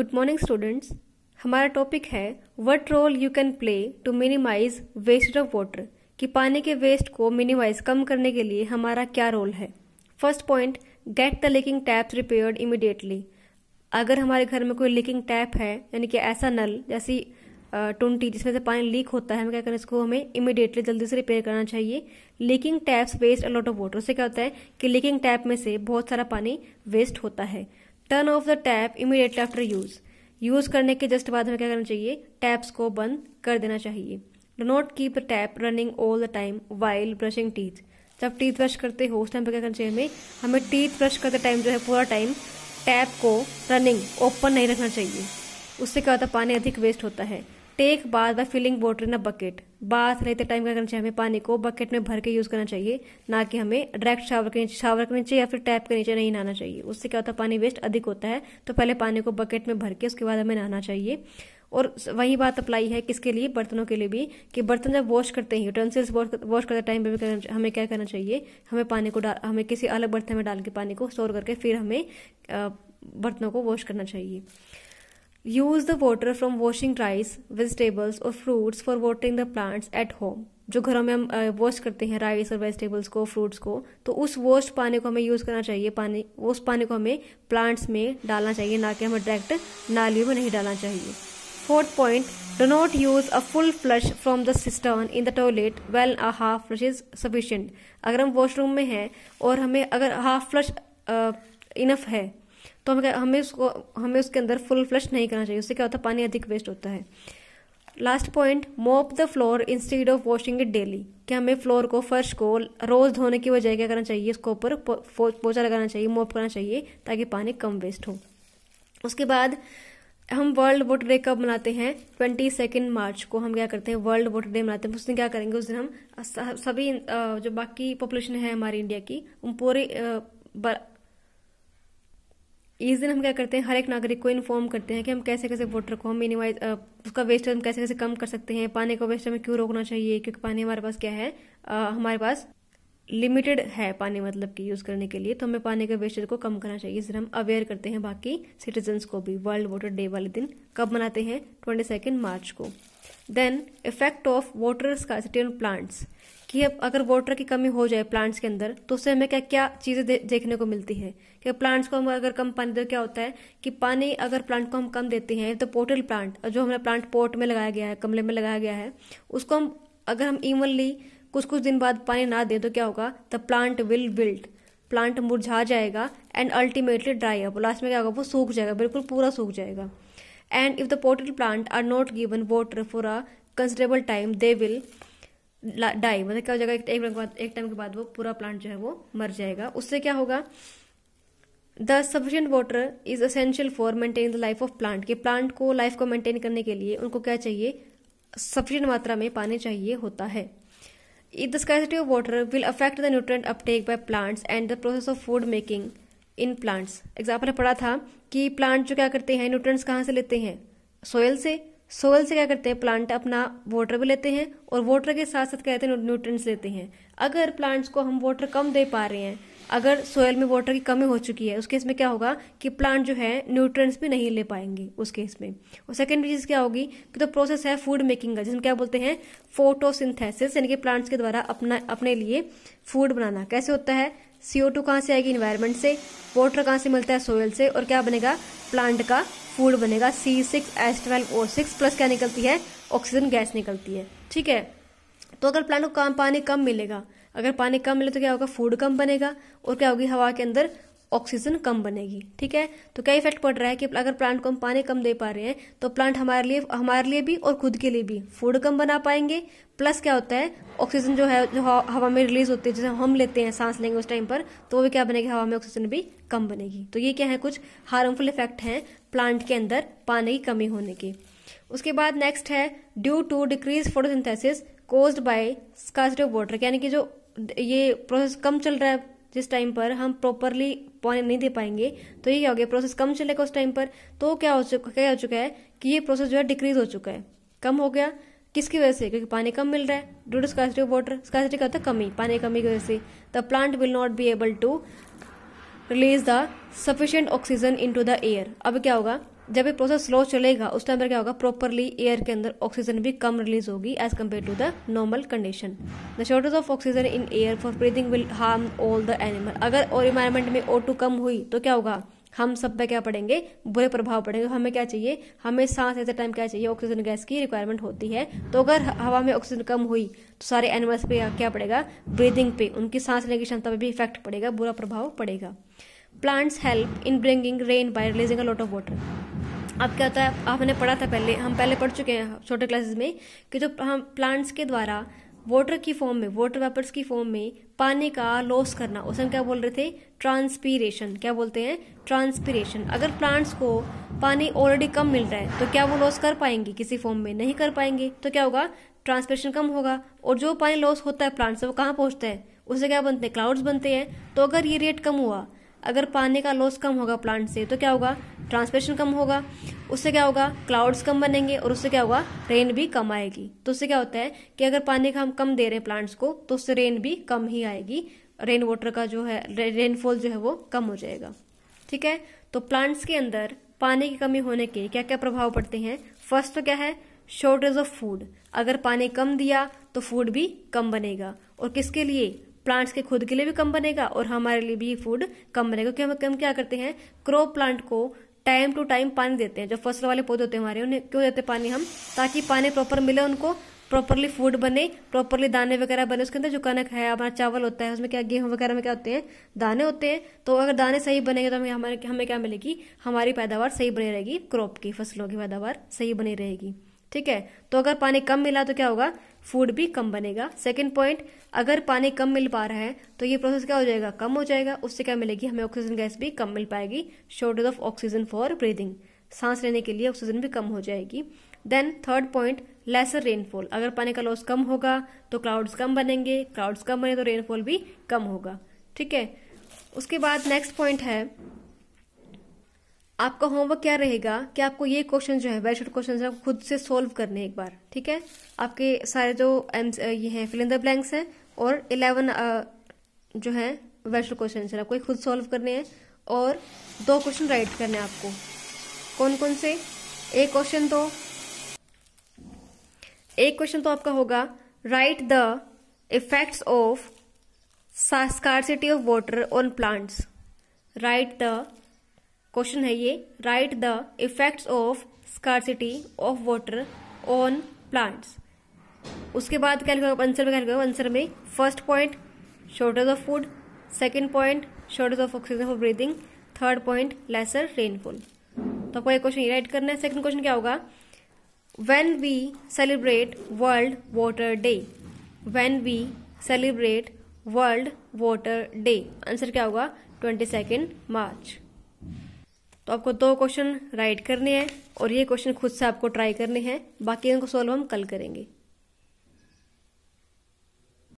good morning students हमारा topic है what role you can play to minimize waste of water कि पानी के वेस्ट को मिनिमाइज कम करने के लिए हमारा क्या रोल है first point get the leaking taps repaired immediately अगर हमारे घर में कोई लीकिंग टैप है यानी कि ऐसा नल जैसी टूंटी जिसमें से पानी लीक होता है हमें क्या करें इसको हमें इमिडिएटली जल्दी से रिपेयर करना चाहिए leaking taps waste a lot of water उससे क्या होता है कि लीकिंग टैप में से बहुत सारा पानी वेस्ट होता है turn off the tap immediately after use use करने के जस्ट बाद हमें क्या करना चाहिए टैप्स को बंद कर देना चाहिए do not keep the tap running all the time while brushing teeth जब टीथ ब्रश करते हो उस टाइम पर क्या करना चाहिए हमें हमें टीथ ब्रश करते टाइम जो है पूरा टाइम टैप को रनिंग ओपन नहीं रखना चाहिए उससे क्या होता है पानी अधिक वेस्ट होता है take bath by filling water in a bucket bath लेते टाइम क्या करना चाहिए हमें पानी को बकेट में भर के यूज़ करना चाहिए ना कि हमें डायरेक्ट शावर के नीचे शावर के नीचे या फिर टैप के नीचे नहीं नहाना चाहिए उससे क्या होता है पानी वेस्ट अधिक होता है तो पहले पानी को बकेट में भर के उसके बाद हमें नहाना चाहिए और वही बात अप्लाई है किसके लिए बर्तनों के लिए भी कि बर्तन जब वॉश करते हैं यूटेंसिल्स वॉश करते टाइम पर भी हमें क्या करना चाहिए हमें पानी को डाल हमें किसी अलग बर्तन में डाल के पानी को स्टोर करके फिर हमें बर्तनों को वॉश करना चाहिए use the water from washing rice vegetables और fruits for watering the plants at home जो घरों में हम वॉश करते हैं राइस और वेजिटेबल्स को फ्रूट्स को तो उस वॉश पानी को हमें यूज़ करना चाहिए पानी उस पानी को हमें प्लांट्स में डालना चाहिए ना कि हमें डायरेक्ट नालियों में नहीं डालना चाहिए fourth point do not use a full flush from the cistern in the toilet well a half flush is sufficient अगर हम वॉशरूम में हैं और हमें अगर हाफ फ्लश इनफ है तो हमें हमें उसको हमें उसके अंदर फुल फ्लश नहीं करना चाहिए उससे क्या होता है पानी अधिक वेस्ट होता है last point mop the floor instead of washing it daily कि हमें फ्लोर को फर्श को रोज धोने की वजह क्या करना चाहिए उसको ऊपर पोछा लगाना चाहिए मोप करना चाहिए ताकि पानी कम वेस्ट हो उसके बाद हम वर्ल्ड वाटर डे कब मनाते हैं ट्वेंटी सेकेंड मार्च को हम क्या करते हैं वर्ल्ड वाटर डे मनाते हैं उस दिन क्या करेंगे उस दिन हम सभी जो बाकी पॉपुलेशन है हमारी इंडिया की उन पूरे इस दिन हम क्या करते हैं हर एक नागरिक को इन्फॉर्म करते हैं कि हम कैसे कैसे वाटर को हम मिनिमाइज उसका वेस्ट हम कैसे कैसे कम कर सकते हैं पानी को वेस्ट हमें क्यों रोकना चाहिए क्योंकि पानी हमारे पास क्या है आ, हमारे पास लिमिटेड है पानी मतलब कि यूज़ करने के लिए तो हमें पानी के वेस्टेज को कम करना चाहिए इस दिन हम अवेयर करते हैं बाकी सिटीजन्स को भी वर्ल्ड वाटर डे वाले दिन कब मनाते हैं ट्वेंटी सेकेंड मार्च को then effect of water scarcity on plants कि अगर वाटर की कमी हो जाए प्लांट्स के अंदर तो उससे हमें क्या क्या चीज़ें दे, देखने को मिलती है कि प्लांट्स को हम अगर कम पानी दे क्या होता है कि पानी अगर प्लांट को हम कम देते हैं तो पोटल प्लांट जो हमारा प्लांट पोट में लगाया गया है कमले में लगाया गया है उसको हम अगर हम इवनली कुछ कुछ दिन बाद पानी ना दें तो क्या होगा the plant will wilt plant मुरझा जाएगा एंड अल्टीमेटली ड्राई अप लास्ट में क्या होगा वो सूख जाएगा बिल्कुल पूरा सूख जाएगा and if the potted plant are not given water for a considerable time they will die मतलब क्या हो जाएगा एक टाइम के बाद एक टाइम के बाद वो पूरा प्लांट जो है वो मर जाएगा उससे क्या होगा the sufficient water is essential for maintaining the life of plant के प्लांट को लाइफ को मेंटेन करने के लिए उनको क्या चाहिए सफिशियंट मात्रा में पानी चाहिए होता है the scarcity of water will affect the nutrient uptake by plants and the process of food making in plants example ने पढ़ा था कि प्लांट जो क्या करते हैं न्यूट्रंस कहाँ से लेते हैं सोयल से सोयल से क्या करते हैं प्लांट अपना वाटर भी लेते हैं और वाटर के साथ साथ क्या कहते हैं न्यूट्रंस लेते हैं अगर प्लांट्स को हम वाटर कम दे पा रहे हैं अगर सोयल में वाटर की कमी हो चुकी है उस केस में क्या होगा कि प्लांट जो है न्यूट्रंस भी नहीं ले पाएंगे उस केस में और सेकेंड चीज क्या होगी कि तो प्रोसेस है फूड मेकिंग का जिसमें क्या बोलते हैं फोटोसिंथेसिस यानी कि प्लांट्स के द्वारा अपना अपने लिए फूड बनाना कैसे होता है सीओ टू कहाँ से आएगी इन्वायरमेंट से वाटर कहाँ से मिलता है सोयल से और क्या बनेगा प्लांट का फूड बनेगा C six S twelve O six plus क्या निकलती है ऑक्सीजन गैस निकलती है ठीक है तो अगर प्लांट को काम पानी कम मिलेगा अगर पानी कम मिले तो क्या होगा फूड कम बनेगा और क्या होगी हवा के अंदर ऑक्सीजन कम बनेगी ठीक है तो क्या इफेक्ट पड़ रहा है कि अगर प्लांट को हम पानी कम दे पा रहे हैं तो प्लांट हमारे लिए हमारे लिए भी और खुद के लिए भी फूड कम बना पाएंगे प्लस क्या होता है ऑक्सीजन जो है जो हवा में रिलीज होती है जैसे हम लेते हैं सांस लेंगे उस टाइम पर तो वो भी क्या बनेगी हवा में ऑक्सीजन भी कम बनेगी तो ये क्या है कुछ हार्मफुल इफेक्ट हैं प्लांट के अंदर पानी की कमी होने के उसके बाद नेक्स्ट है due to decrease photosynthesis caused by scarcity of water यानी कि जो ये प्रोसेस कम चल रहा है जिस टाइम पर हम प्रॉपरली पानी नहीं दे पाएंगे तो ये क्या हो गया प्रोसेस कम चलेगा उस टाइम पर तो क्या हो चुका क्या हो चुका है कि ये प्रोसेस जो है डिक्रीज हो चुका है कम हो गया किसकी वजह से क्योंकि पानी कम मिल रहा है due to scarcity of water scarcity का होता मतलब है कमी पानी कमी की वजह से the plant will not be able to release the sufficient oxygen into the air अब क्या होगा जब ये प्रोसेस स्लो चलेगा उस टाइम पर क्या होगा प्रॉपरली एयर के अंदर ऑक्सीजन भी कम रिलीज होगी as compared to the normal condition the shortage of oxygen in air for breathing will harm all the animal अगर और इन्वायरमेंट में ओ टू कम हुई तो क्या होगा हम सब पे क्या पड़ेंगे बुरे प्रभाव पड़ेंगे हमें क्या चाहिए हमें सांस लेते टाइम क्या चाहिए ऑक्सीजन गैस की रिक्वायरमेंट होती है तो अगर हवा में ऑक्सीजन कम हुई तो सारे एनिमल्स पे क्या पड़ेगा ब्रीदिंग पे उनकी सांस लेने की क्षमता पर भी इफेक्ट पड़ेगा बुरा प्रभाव पड़ेगा plants help in bringing rain by releasing a lot of water अब क्या होता है आपने पढ़ा था पहले हम पहले पढ़ चुके हैं छोटे क्लासेस में कि जो हम प्लांट्स के द्वारा वाटर की फॉर्म में वाटर वेपर्स की फॉर्म में पानी का लॉस करना उसे हम क्या बोल रहे थे ट्रांसपीरेशन क्या बोलते हैं ट्रांसपीरेशन अगर प्लांट्स को पानी ऑलरेडी कम मिल रहा है तो क्या वो लॉस कर पाएंगे किसी फॉर्म में नहीं कर पाएंगे तो क्या होगा ट्रांसपीरेशन कम होगा और जो पानी लॉस होता है प्लांट्स वो कहाँ पहुँचता है उससे क्या बनते हैं क्लाउड्स बनते हैं तो अगर ये रेट कम हुआ अगर पानी का लॉस कम होगा प्लांट से तो क्या होगा ट्रांसपेशन कम होगा उससे क्या होगा क्लाउड्स कम बनेंगे और उससे क्या होगा रेन भी कम आएगी तो उससे क्या होता है कि अगर पानी का हम कम दे रहे हैं प्लांट्स को तो उससे रेन भी कम ही आएगी रेन वाटर का जो है रेनफॉल जो है वो कम हो जाएगा ठीक है तो प्लांट्स के अंदर पानी की कमी होने के क्या क्या प्रभाव पड़ते हैं फर्स्ट तो क्या है शॉर्टेज ऑफ फूड अगर पानी कम दिया तो फूड भी कम बनेगा और किसके लिए प्लांट्स के खुद के लिए भी कम बनेगा और हमारे लिए भी फूड कम बनेगा क्योंकि हम क्या करते हैं क्रॉप प्लांट को टाइम टू टाइम पानी देते हैं जो फसल वाले पौधे होते हैं हमारे उन्हें क्यों देते पानी हम ताकि पानी प्रॉपर मिले उनको प्रॉपरली फूड बने प्रॉपरली दाने वगैरह बने उसके अंदर जो कनक है हमारा चावल होता है उसमें क्या गेहूं वगैरह में क्या होते हैं दाने होते हैं तो अगर दाने सही बनेंगे तो हमें हमारे हमें क्या मिलेगी हमारी पैदावार सही बनी रहेगी क्रॉप की फसलों की पैदावार सही बनी रहेगी ठीक है तो अगर पानी कम मिला तो क्या होगा फूड भी कम बनेगा सेकेंड पॉइंट अगर पानी कम मिल पा रहा है तो ये प्रोसेस क्या हो जाएगा कम हो जाएगा उससे क्या मिलेगी हमें ऑक्सीजन गैस भी कम मिल पाएगी shortage of oxygen for breathing सांस लेने के लिए ऑक्सीजन भी कम हो जाएगी then third point lesser rainfall अगर पानी का लॉस कम होगा तो क्लाउड्स कम बनेंगे क्लाउड्स कम बने तो रेनफॉल भी कम होगा ठीक है उसके बाद नेक्स्ट पॉइंट है आपका होमवर्क क्या रहेगा कि आपको ये क्वेश्चन जो है वेरी क्वेश्चन आपको खुद से सोल्व करने एक बार ठीक है आपके सारे जो ये हैं फिल इन द ब्लैंक्स हैं और इलेवन जो है वेरी क्वेश्चन है आपको खुद सोल्व करने हैं और दो क्वेश्चन राइट करने हैं आपको कौन कौन से एक क्वेश्चन तो एक क्वेश्चन तो आपका होगा right the effects of scarcity of water on plants right the question है ये right the effects of scarcity of water on plants उसके बाद क्या लिखा आंसर में क्या लिखा आंसर में first point shortage of food second point shortage of oxygen for breathing third point lesser rainfall तो आपको ये क्वेश्चन राइट करना है सेकंड क्वेश्चन क्या होगा when we celebrate world water day when we celebrate world water day answer क्या होगा twenty second मार्च तो आपको दो क्वेश्चन राइट करने हैं और ये क्वेश्चन खुद से आपको ट्राई करने हैं बाकी इनको सॉल्व हम कल करेंगे